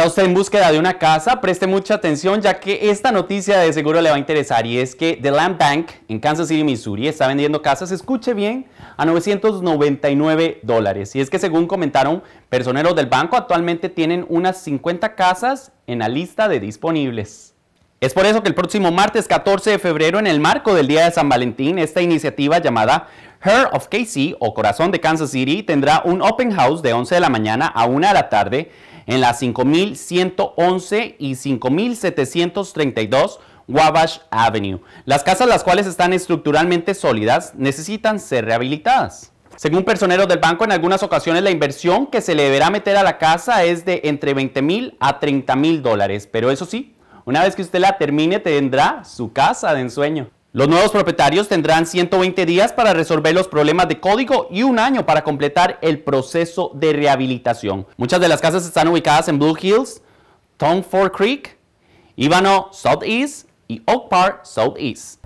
está usted en búsqueda de una casa, preste mucha atención ya que esta noticia de seguro le va a interesar y es que The Land Bank en Kansas City, Missouri está vendiendo casas, escuche bien, a 999 dólares. Y es que según comentaron personeros del banco, actualmente tienen unas 50 casas en la lista de disponibles. Es por eso que el próximo martes 14 de febrero, en el marco del Día de San Valentín, esta iniciativa llamada Heart of KC o Corazón de Kansas City tendrá un open house de 11 de la mañana a 1 de la tarde en las 5111 y 5732 Wabash Avenue. Las casas las cuales están estructuralmente sólidas necesitan ser rehabilitadas. Según personeros del banco, en algunas ocasiones la inversión que se le deberá meter a la casa es de entre 20 mil a 30 mil dólares, pero eso sí, una vez que usted la termine tendrá su casa de ensueño. Los nuevos propietarios tendrán 120 días para resolver los problemas de código y un año para completar el proceso de rehabilitación. Muchas de las casas están ubicadas en Blue Hills, Fork Creek, Ivano Southeast y Oak Park Southeast.